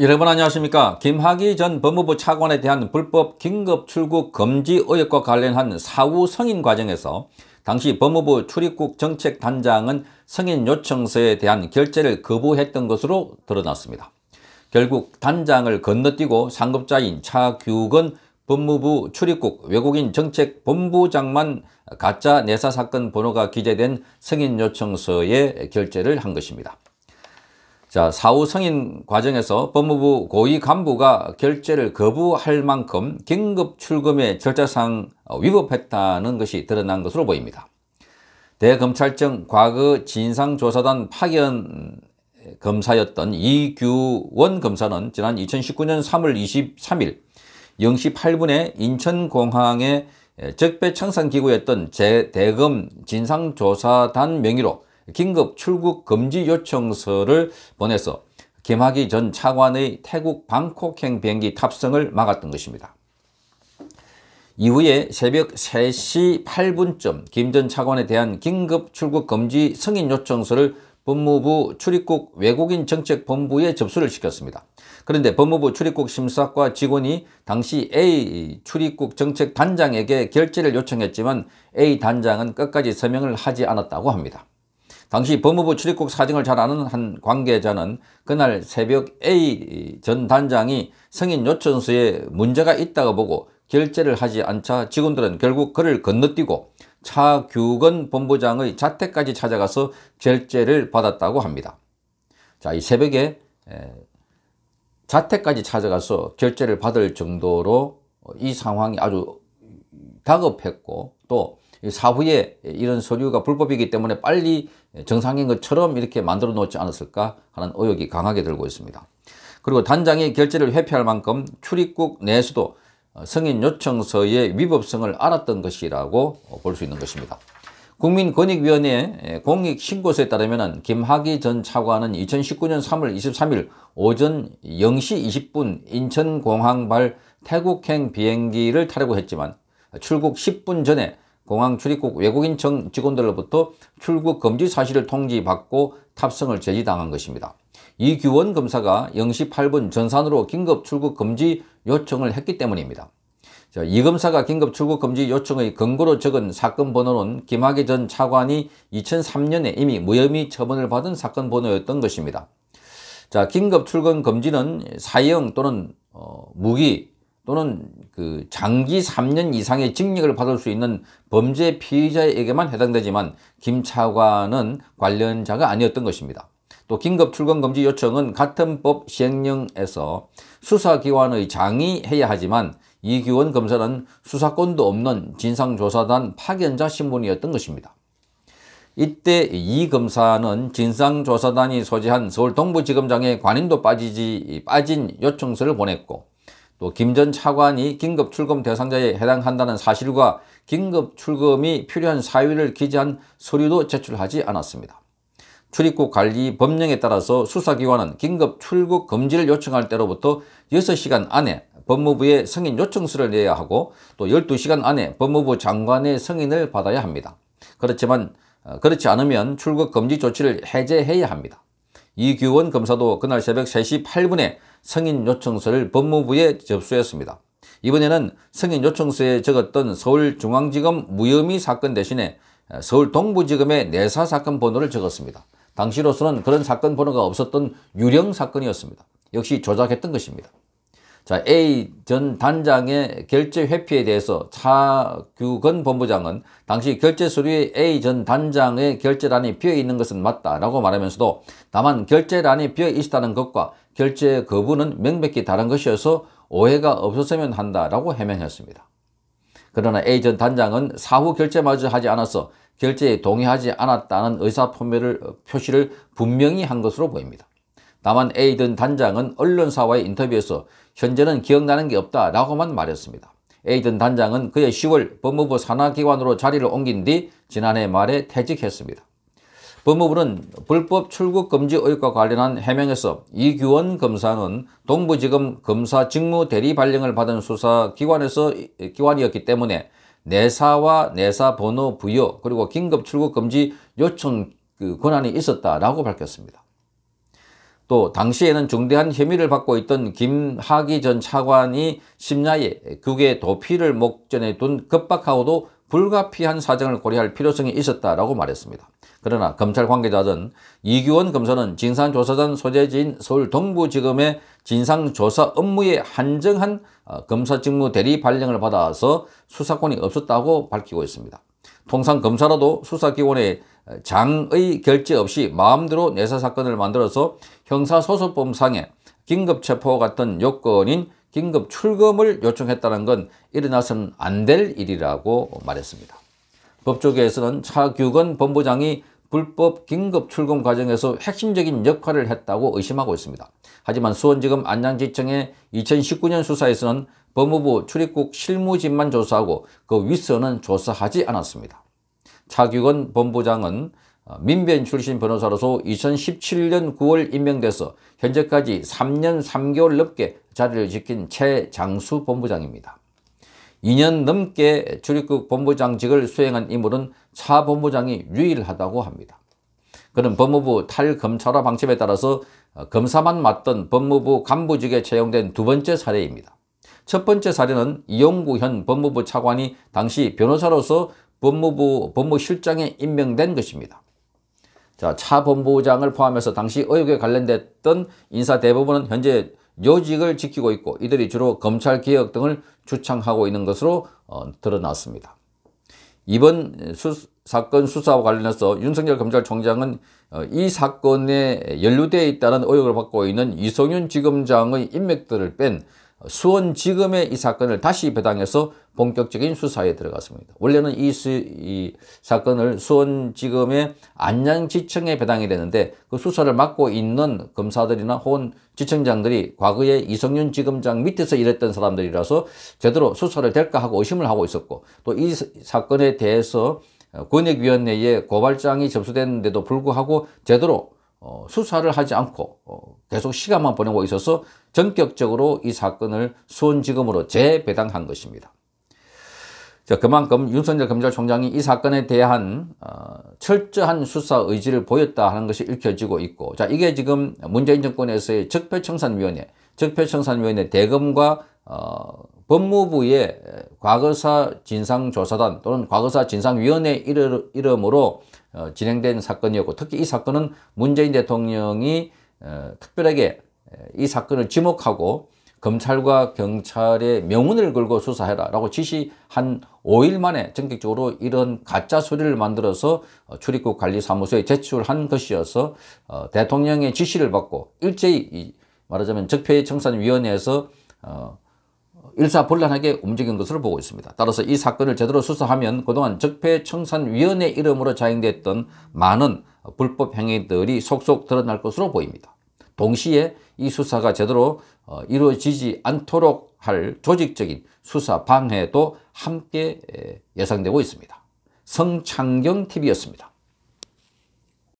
여러분 안녕하십니까 김학의 전 법무부 차관에 대한 불법 긴급 출국 금지 의혹과 관련한 사후 성인 과정에서 당시 법무부 출입국 정책단장은 성인 요청서에 대한 결재를 거부했던 것으로 드러났습니다. 결국 단장을 건너뛰고 상급자인 차규근 법무부 출입국 외국인 정책 본부장만 가짜 내사 사건 번호가 기재된 성인 요청서에 결재를 한 것입니다. 자, 사후 승인 과정에서 법무부 고위 간부가 결재를 거부할 만큼 긴급 출금의 절차상 어, 위법했다는 것이 드러난 것으로 보입니다. 대검찰청 과거 진상조사단 파견 검사였던 이규원 검사는 지난 2019년 3월 23일 0시 8분에 인천공항의 적배청산기구였던 제대검 진상조사단 명의로 긴급 출국 금지 요청서를 보내서 김학의 전 차관의 태국 방콕행 비행기 탑승을 막았던 것입니다. 이후에 새벽 3시 8분쯤 김 전 차관에 대한 긴급 출국 금지 승인 요청서를 법무부 출입국 외국인 정책 본부에 접수를 시켰습니다. 그런데 법무부 출입국 심사과 직원이 당시 A 출입국 정책 단장에게 결재를 요청했지만 A 단장은 끝까지 서명을 하지 않았다고 합니다. 당시 법무부 출입국 사정을 잘 아는 한 관계자는 그날 새벽 A 전 단장이 성인 요청서에 문제가 있다고 보고 결제를 하지 않자 직원들은 결국 그를 건너뛰고 차규건 본부장의 자택까지 찾아가서 결제를 받았다고 합니다. 자, 이 새벽에 자택까지 찾아가서 결제를 받을 정도로 이 상황이 아주 다급했고 또 사후에 이런 서류가 불법이기 때문에 빨리 정상인 것처럼 이렇게 만들어 놓지 않았을까 하는 의혹이 강하게 들고 있습니다. 그리고 단장이 결제를 회피할 만큼 출입국 내에서도 성인 요청서의 위법성을 알았던 것이라고 볼 수 있는 것입니다. 국민권익위원회 공익신고서에 따르면 김학의 전 차관은 2019년 3월 23일 오전 0시 20분 인천공항발 태국행 비행기를 타려고 했지만 출국 10분 전에 공항 출입국 외국인 직원들로부터 출국 금지 사실을 통지받고 탑승을 제지당한 것입니다. 이규원 검사가 0시 8분 전산으로 긴급 출국 금지 요청을 했기 때문입니다. 자, 이 검사가 긴급 출국 금지 요청의 근거로 적은 사건 번호는 김학의 전 차관이 2003년에 이미 무혐의 처분을 받은 사건 번호였던 것입니다. 자, 긴급 출근 금지는 사형 또는 어, 무기, 또는 그 장기 3년 이상의 징역을 받을 수 있는 범죄 피의자에게만 해당되지만 김 차관은 관련자가 아니었던 것입니다. 또 긴급 출근 금지 요청은 같은 법 시행령에서 수사기관의 장이해야 하지만 이규원 검사는 수사권도 없는 진상조사단 파견자 신분이었던 것입니다. 이때 이 검사는 진상조사단이 소지한 서울 동부지검장의 관인도 빠지지, 빠진 요청서를 보냈고 또김전 차관이 긴급 출금 대상자에 해당한다는 사실과 긴급 출금이 필요한 사유를 기재한 서류도 제출하지 않았습니다. 출입국 관리 법령에 따라서 수사기관은 긴급 출국 금지를 요청할 때로부터 6시간 안에 법무부에 승인 요청서를 내야 하고 또 12시간 안에 법무부 장관의 승인을 받아야 합니다. 그렇지만 어, 그렇지 않으면 출국 금지 조치를 해제해야 합니다. 이규원 검사도 그날 새벽 3시 8분에 승인 요청서를 법무부에 접수했습니다. 이번에는 승인 요청서에 적었던 서울중앙지검 무혐의 사건 대신에 서울 동부지검의 내사 사건 번호를 적었습니다. 당시로서는 그런 사건 번호가 없었던 유령 사건이었습니다. 역시 조작했던 것입니다. 자, A 전 단장의 결제 회피에 대해서 차규건 그 본부장은 당시 결제 서류에 A 전 단장의 결제란이 비어 있는 것은 맞다라고 말하면서도 다만 결제란이 비어 있다는 것과 결제 거부는 명백히 다른 것이어서 오해가 없었으면 한다라고 해명했습니다. 그러나 A 전 단장은 사후 결제마저 하지 않아서 결제에 동의하지 않았다는 의사 표시를 분명히 한 것으로 보입니다. 다만 에이든 단장은 언론사와의 인터뷰에서 현재는 기억나는 게 없다라고만 말했습니다. 에이든 단장은 그해 10월 법무부 산하기관으로 자리를 옮긴 뒤 지난해 말에 퇴직했습니다. 법무부는 불법 출국 금지 의혹과 관련한 해명에서 이규원 검사는 동부지검 검사 직무 대리 발령을 받은 수사기관에서 기관이었기 때문에 내사와 내사 번호 부여 그리고 긴급 출국 금지 요청 그 권한이 있었다라고 밝혔습니다. 또 당시에는 중대한 혐의를 받고 있던 김학의 전 차관이 심야에 극의 도피를 목전에 둔 급박하고도 불가피한 사정을 고려할 필요성이 있었다라고 말했습니다. 그러나 검찰 관계자들은 이규원 검사는 진상조사단 소재지인 서울 동부지검의 진상조사 업무에 한정한 어, 검사 직무 대리 발령을 받아서 수사권이 없었다고 밝히고 있습니다. 통상 검사라도 수사기관의 장의 결재 없이 마음대로 내사 사건을 만들어서 형사소송법상의 긴급체포 같은 요건인 긴급 출금을 요청했다는 건 일어나선 안 될 일이라고 말했습니다. 법조계에서는 차규건 본부장이 불법 긴급 출금 과정에서 핵심적인 역할을 했다고 의심하고 있습니다. 하지만 수원지검 안양지청의 2019년 수사에서는 법무부 출입국 실무진만 조사하고 그 윗선은 조사하지 않았습니다. 차규건 본부장은 어, 민변 출신 변호사로서 2017년 9월 임명돼서 현재까지 3년 3개월 넘게 자리를 지킨 최장수 본부장입니다. 2년 넘게 출입국 본부장직을 수행한 인물은 차 본부장이 유일하다고 합니다. 그는 법무부 탈검찰화 방침에 따라서 어, 검사만 맡던 법무부 간부직에 채용된 두 번째 사례입니다. 첫 번째 사례는 이용구 현 법무부 차관이 당시 변호사로서 법무부 법무실장에 임명된 것입니다. 자, 차 법무부장을 포함해서 당시 의혹에 관련됐던 인사 대부분은 현재 요직을 지키고 있고 이들이 주로 검찰 개혁 등을 주창하고 있는 것으로 어, 드러났습니다. 이번 수, 사건 수사와 관련해서 윤석열 검찰총장은 어, 이 사건에 연루되어 있다는 의혹을 받고 있는 이성윤 지검장의 인맥들을 뺀 수원지검의 이 사건을 다시 배당해서 본격적인 수사에 들어갔습니다. 원래는 이, 수, 이 사건을 수원지검의 안양지청에 배당이 되는데 그 수사를 맡고 있는 검사들이나 혹은 지청장들이 과거에 이성윤 지검장 밑에서 일했던 사람들이라서 제대로 수사를 될까 하고 의심을 하고 있었고 또 이 사건에 대해서 권익위원회에 고발장이 접수됐는데도 불구하고 제대로 어, 수사를 하지 않고 어, 계속 시간만 보내고 있어서 전격적으로 이 사건을 수원지검으로 재배당한 것입니다. 자, 그만큼 윤석열 검찰총장이 이 사건에 대한 어, 철저한 수사 의지를 보였다 하는 것이 읽혀지고 있고 자 이게 지금 문재인 정권에서의 적폐청산위원회 적폐청산위원회 대검과 어, 법무부의 과거사 진상조사단 또는 과거사 진상위원회 이름으로 어, 진행된 사건이었고 특히 이 사건은 문재인 대통령이 어, 특별하게 이 사건을 지목하고 검찰과 경찰의 명운을 걸고 수사해라 라고 지시한 5일 만에 전격적으로 이런 가짜 소리를 만들어서 어, 출입국 관리사무소에 제출한 것이어서 대통령의 지시를 받고 일제히 말하자면 적폐청산위원회에서 어, 일사불란하게 움직인 것으로 보고 있습니다. 따라서 이 사건을 제대로 수사하면 그동안 적폐청산위원회 이름으로 자행됐던 많은 불법 행위들이 속속 드러날 것으로 보입니다. 동시에 이 수사가 제대로 어, 이루어지지 않도록 할 조직적인 수사 방해도 함께 예상되고 있습니다. 성창경TV였습니다.